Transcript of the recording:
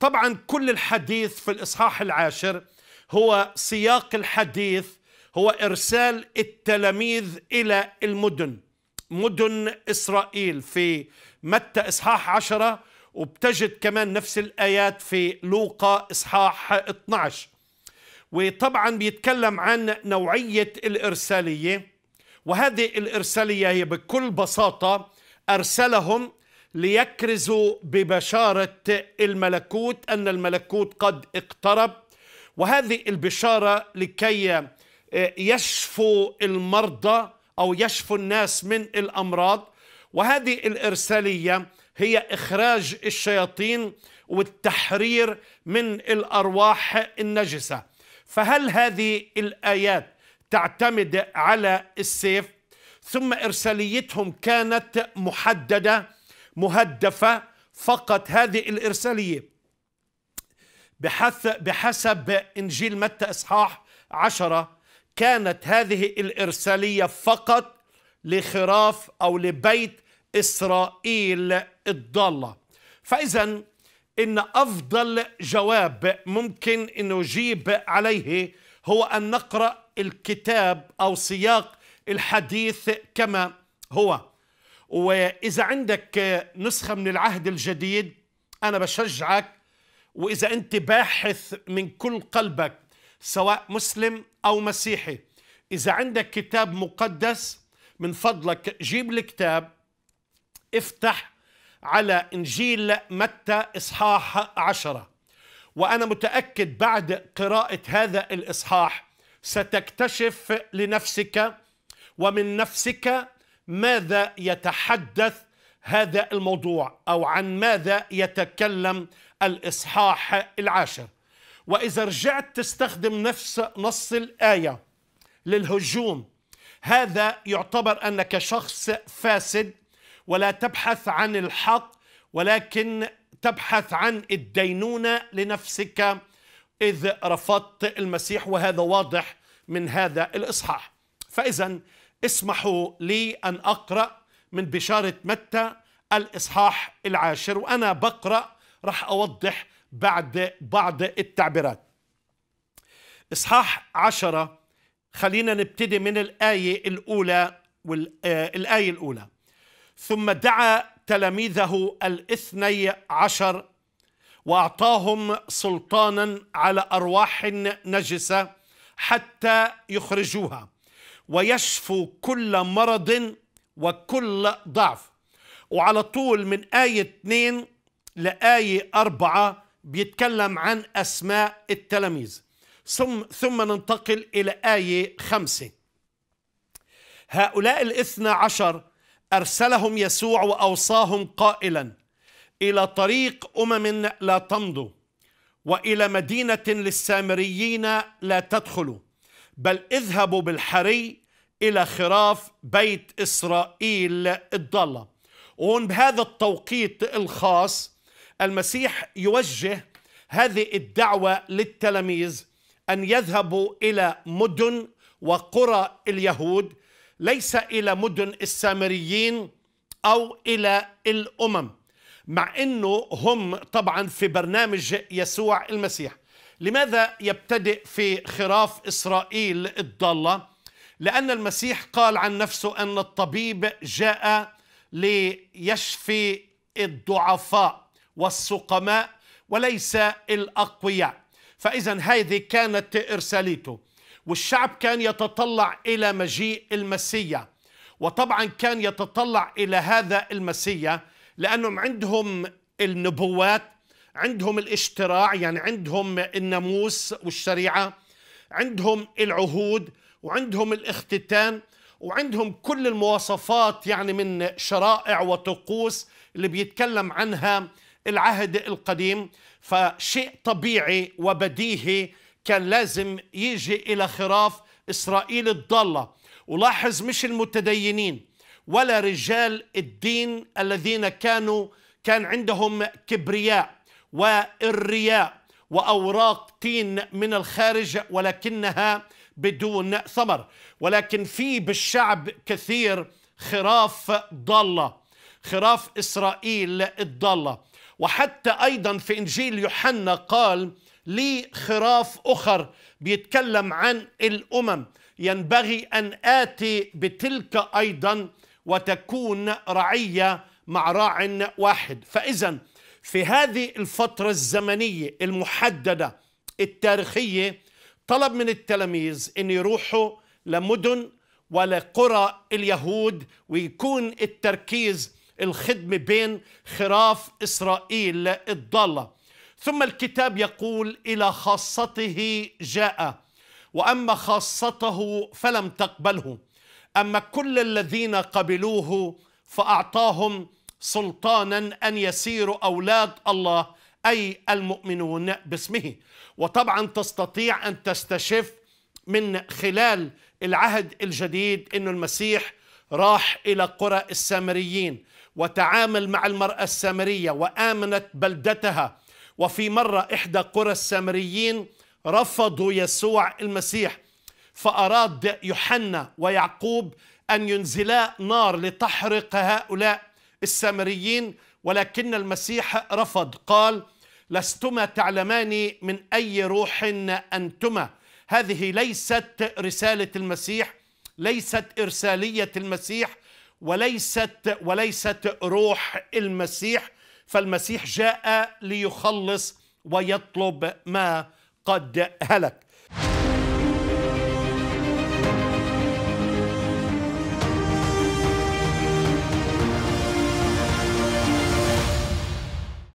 طبعا كل الحديث في الإصحاح العاشر هو سياق الحديث هو إرسال التلاميذ إلى المدن مدن إسرائيل في متى إصحاح عشرة وبتجد كمان نفس الآيات في لوقا إصحاح 12 وطبعا بيتكلم عن نوعية الإرسالية وهذه الإرسالية هي بكل بساطة أرسلهم ليكرزوا ببشاره الملكوت ان الملكوت قد اقترب وهذه البشاره لكي آه، يشفوا المرضى او يشفوا الناس من الامراض وهذه الارساليه هي اخراج الشياطين والتحرير من الارواح النجسه فهل هذه الايات تعتمد على السيف ثم ارساليتهم كانت محدده مهدفة فقط هذه الإرسالية بحث بحسب إنجيل متى إصحاح عشرة كانت هذه الإرسالية فقط لخراف أو لبيت إسرائيل الضالة فإذا إن أفضل جواب ممكن أن نجيب عليه هو أن نقرأ الكتاب أو سياق الحديث كما هو واذا عندك نسخه من العهد الجديد انا بشجعك واذا انت باحث من كل قلبك سواء مسلم او مسيحي اذا عندك كتاب مقدس من فضلك جيب الكتاب افتح على انجيل متى اصحاح عشره وانا متاكد بعد قراءه هذا الاصحاح ستكتشف لنفسك ومن نفسك ماذا يتحدث هذا الموضوع أو عن ماذا يتكلم الإصحاح العاشر وإذا رجعت تستخدم نفس نص الآية للهجوم هذا يعتبر أنك شخص فاسد ولا تبحث عن الحق ولكن تبحث عن الدينونة لنفسك إذ رفضت المسيح وهذا واضح من هذا الإصحاح فإذا اسمحوا لي أن أقرأ من بشارة متى الإصحاح العاشر وأنا بقرأ راح أوضح بعد بعض التعبيرات إصحاح عشرة خلينا نبتدي من الآية الأولى والآية آه، الأولى ثم دعا تلاميذه الاثني عشر وأعطاهم سلطانا على أرواح نجسة حتى يخرجوها ويشفو كل مرض وكل ضعف وعلى طول من آية 2 لآية 4 بيتكلم عن أسماء التلاميذ ثم, ثم ننتقل إلى آية 5 هؤلاء الاثنى عشر أرسلهم يسوع وأوصاهم قائلا إلى طريق أمم لا تمضوا وإلى مدينة للسامريين لا تدخلوا بل اذهبوا بالحري إلى خراف بيت إسرائيل الضالة وهون بهذا التوقيت الخاص المسيح يوجه هذه الدعوة للتلاميذ أن يذهبوا إلى مدن وقرى اليهود ليس إلى مدن السامريين أو إلى الأمم مع أنه هم طبعا في برنامج يسوع المسيح لماذا يبتدئ في خراف إسرائيل الضالة؟ لأن المسيح قال عن نفسه أن الطبيب جاء ليشفي الضعفاء والسقماء وليس الأقوياء فإذا هذه كانت إرساليته والشعب كان يتطلع إلى مجيء المسيح وطبعا كان يتطلع إلى هذا المسيح لأنهم عندهم النبوات عندهم الاشتراع يعني عندهم الناموس والشريعة عندهم العهود وعندهم الاختتان وعندهم كل المواصفات يعني من شرائع وطقوس اللي بيتكلم عنها العهد القديم فشيء طبيعي وبديهي كان لازم يجي إلى خراف إسرائيل الضالة ولاحظ مش المتدينين ولا رجال الدين الذين كانوا كان عندهم كبرياء والرياء وأوراق تين من الخارج ولكنها بدون ثمر ولكن في بالشعب كثير خراف ضاله خراف اسرائيل الضاله وحتى ايضا في انجيل يوحنا قال لي خراف اخر بيتكلم عن الامم ينبغي ان اتي بتلك ايضا وتكون رعيه مع راع واحد فاذا في هذه الفتره الزمنيه المحدده التاريخيه طلب من التلاميذ أن يروحوا لمدن ولقرى اليهود ويكون التركيز الخدمة بين خراف إسرائيل الضالة ثم الكتاب يقول إلى خاصته جاء وأما خاصته فلم تقبله أما كل الذين قبلوه فأعطاهم سلطانا أن يسيروا أولاد الله أي المؤمنون باسمه وطبعا تستطيع أن تستشف من خلال العهد الجديد أن المسيح راح إلى قرى السامريين وتعامل مع المرأة السامرية وآمنت بلدتها وفي مرة إحدى قرى السامريين رفضوا يسوع المسيح فأراد يوحنا ويعقوب أن ينزلا نار لتحرق هؤلاء السامريين ولكن المسيح رفض قال لستما تعلمان من أي روح أنتما هذه ليست رسالة المسيح ليست إرسالية المسيح وليست وليست روح المسيح فالمسيح جاء ليخلص ويطلب ما قد هلك